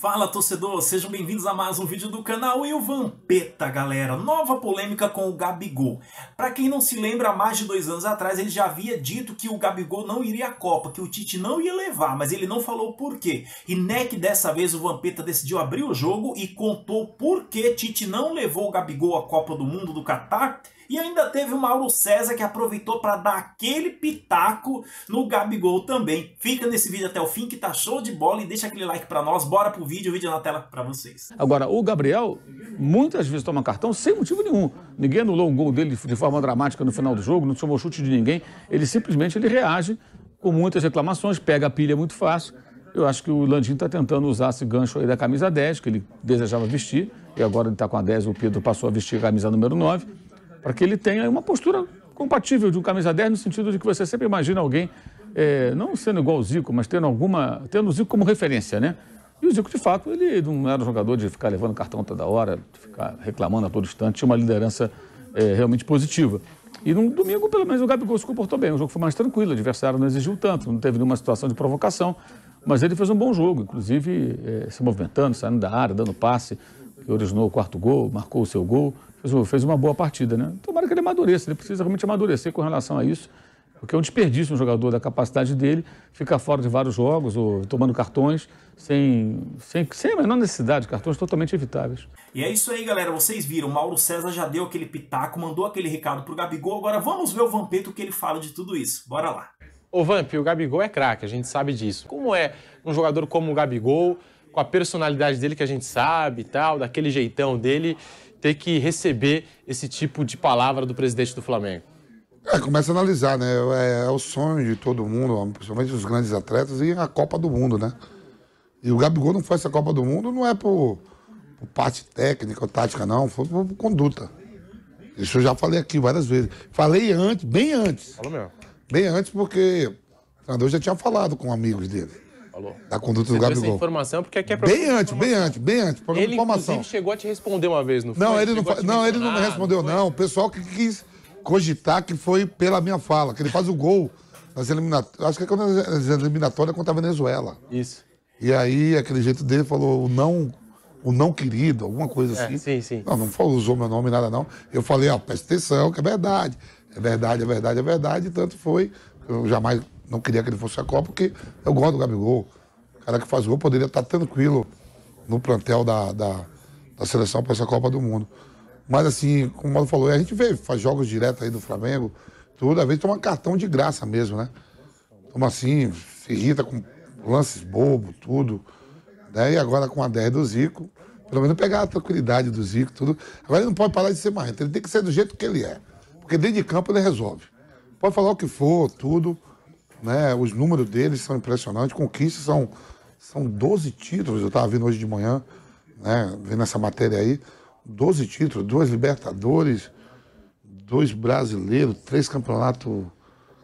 Fala torcedor, sejam bem-vindos a mais um vídeo do canal o Vampeta, galera. Nova polêmica com o Gabigol. Para quem não se lembra, mais de dois anos atrás ele já havia dito que o Gabigol não iria à Copa, que o Tite não ia levar, mas ele não falou por quê. E né que dessa vez o Vampeta decidiu abrir o jogo e contou por que Tite não levou o Gabigol à Copa do Mundo do Catar. E ainda teve o Mauro César que aproveitou para dar aquele pitaco no Gabigol também. Fica nesse vídeo até o fim que tá show de bola e deixa aquele like para nós. Bora pro vídeo, o vídeo é na tela para vocês. Agora, o Gabriel muitas vezes toma cartão sem motivo nenhum. Ninguém anulou um gol dele de forma dramática no final do jogo, não tomou chute de ninguém. Ele simplesmente ele reage com muitas reclamações, pega a pilha muito fácil. Eu acho que o Landim está tentando usar esse gancho aí da camisa 10, que ele desejava vestir, e agora ele está com a 10, o Pedro passou a vestir a camisa número 9, para que ele tenha uma postura compatível de um camisa 10, no sentido de que você sempre imagina alguém é, não sendo igual o Zico, mas tendo alguma. tendo o Zico como referência, né? E o Zico, de fato, ele não era um jogador de ficar levando cartão toda hora, de ficar reclamando a todo instante, tinha uma liderança é, realmente positiva. E no domingo, pelo menos, o Gabigol se comportou bem. O jogo foi mais tranquilo, o adversário não exigiu tanto, não teve nenhuma situação de provocação. Mas ele fez um bom jogo, inclusive é, se movimentando, saindo da área, dando passe, que originou o quarto gol, marcou o seu gol, fez, fez uma boa partida, né? Tomara que ele amadureça, ele precisa realmente amadurecer com relação a isso porque é um desperdício um jogador da capacidade dele ficar fora de vários jogos ou tomando cartões sem, sem, sem a menor necessidade, cartões totalmente evitáveis. E é isso aí, galera. Vocês viram, Mauro César já deu aquele pitaco, mandou aquele recado pro Gabigol. Agora vamos ver o vampeto o que ele fala de tudo isso. Bora lá. Ô Vamp, o Gabigol é craque, a gente sabe disso. Como é um jogador como o Gabigol, com a personalidade dele que a gente sabe e tal, daquele jeitão dele, ter que receber esse tipo de palavra do presidente do Flamengo? É, começa a analisar, né? É, é, o sonho de todo mundo, principalmente dos grandes atletas, e a Copa do Mundo, né? E o Gabigol não foi essa Copa do Mundo, não é por, por parte técnica ou tática, não, foi por, por, conduta. Isso eu já falei aqui várias vezes. Falei antes, bem antes. Falou mesmo. Bem antes, porque o treinador já tinha falado com amigos dele. Falou. Da conduta Você do Gabigol. Essa informação, porque aqui é Bem antes, bem antes, bem antes. Ele, informação. inclusive, chegou a te responder uma vez, não Não, ele, não, não, ele não me ah, respondeu, não. não. O pessoal que quis cogitar que foi pela minha fala, que ele faz o gol nas eliminatórias. Acho que é quando nas eliminatórias contra a Venezuela. Isso. E aí, aquele jeito dele falou o não, o não querido, alguma coisa é, assim. Sim, sim. Não, não falou, usou meu nome, nada não. Eu falei, ó, ah, presta atenção, que é verdade. É verdade, é verdade, é verdade. E tanto foi. Eu jamais não queria que ele fosse a Copa, porque eu gosto do Gabigol. O cara que faz gol poderia estar tranquilo no plantel da, da, da seleção para essa Copa do Mundo. Mas assim, como o Mauro falou, a gente vê, faz jogos direto aí do Flamengo, toda vez toma cartão de graça mesmo, né? Toma assim, se irrita com lances bobo, tudo. Né? E agora com a 10 do Zico, pelo menos pegar a tranquilidade do Zico, tudo. Agora ele não pode parar de ser marrento, ele tem que ser do jeito que ele é. Porque dentro de campo ele resolve. Pode falar o que for, tudo. Né? Os números dele são impressionantes, conquistas são, são 12 títulos, eu estava vendo hoje de manhã, né? vendo essa matéria aí. 12 títulos, dois Libertadores, dois brasileiros, três campeonatos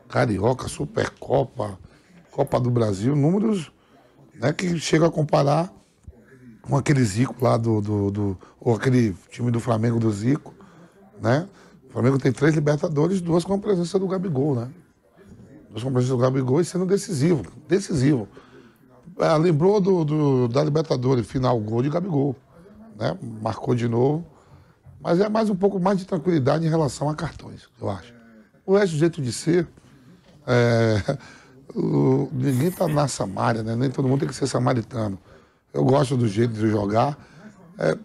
carioca, Supercopa, Copa do Brasil, números né, que chega a comparar com aquele Zico lá do, do, do, ou aquele time do Flamengo do Zico, né? O Flamengo tem três Libertadores, duas com a presença do Gabigol, né? Duas com a presença do Gabigol e sendo decisivo, decisivo. Ah, lembrou do, do, da Libertadores, final gol de Gabigol né? marcou de novo. Mas é mais um pouco mais de tranquilidade em relação a cartões, eu acho. O resto do jeito de ser, é, o, ninguém está na Samaria, né? nem todo mundo tem que ser samaritano. Eu gosto do jeito de jogar. É,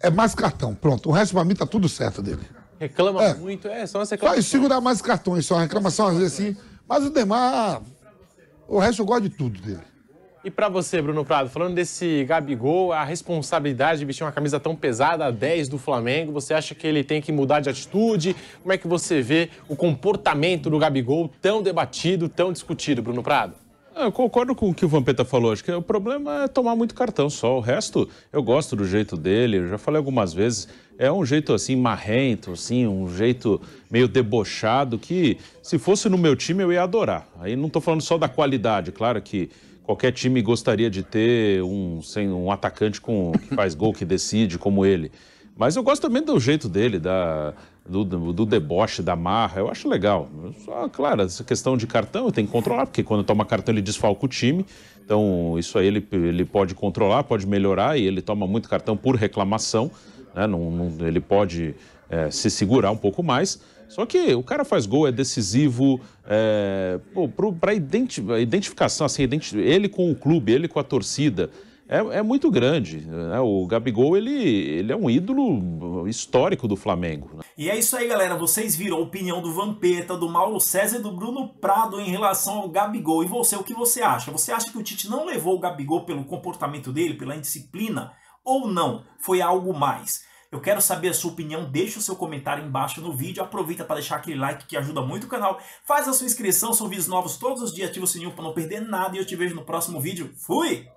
é mais cartão, pronto. O resto para mim tá tudo certo dele. Reclama é. muito, é, só essa reclamação. Só segurar mais cartões, só reclamação às vezes assim. Mas o demais, o resto eu gosto de tudo dele. E para você, Bruno Prado, falando desse Gabigol, a responsabilidade de vestir uma camisa tão pesada, a 10 do Flamengo, você acha que ele tem que mudar de atitude? Como é que você vê o comportamento do Gabigol tão debatido, tão discutido, Bruno Prado? Eu concordo com o que o Vampeta falou. Acho que o problema é tomar muito cartão só. O resto, eu gosto do jeito dele. Eu já falei algumas vezes. É um jeito assim marrento, assim, um jeito meio debochado que, se fosse no meu time, eu ia adorar. Aí não estou falando só da qualidade. Claro que qualquer time gostaria de ter um, sem, um atacante com, que faz gol, que decide, como ele. Mas eu gosto também do jeito dele, da, do, do deboche, da marra, eu acho legal. Só, claro, essa questão de cartão tem que controlar, porque quando toma cartão ele desfalca o time. Então, isso aí ele, ele pode controlar, pode melhorar, e ele toma muito cartão por reclamação. Né? Não, não, ele pode é, se segurar um pouco mais. Só que o cara faz gol, é decisivo, é, para identi identificação, assim, identi ele com o clube, ele com a torcida, é, é muito grande. Né? O Gabigol, ele, ele é um ídolo histórico do Flamengo. Né? E é isso aí, galera. Vocês viram a opinião do Vampeta, do Mauro César e do Bruno Prado em relação ao Gabigol. E você, o que você acha? Você acha que o Tite não levou o Gabigol pelo comportamento dele, pela indisciplina? Ou não? Foi algo mais? Eu quero saber a sua opinião, deixa o seu comentário embaixo no vídeo, aproveita para deixar aquele like que ajuda muito o canal, faz a sua inscrição, são vídeos novos todos os dias, ativa o sininho para não perder nada e eu te vejo no próximo vídeo. Fui!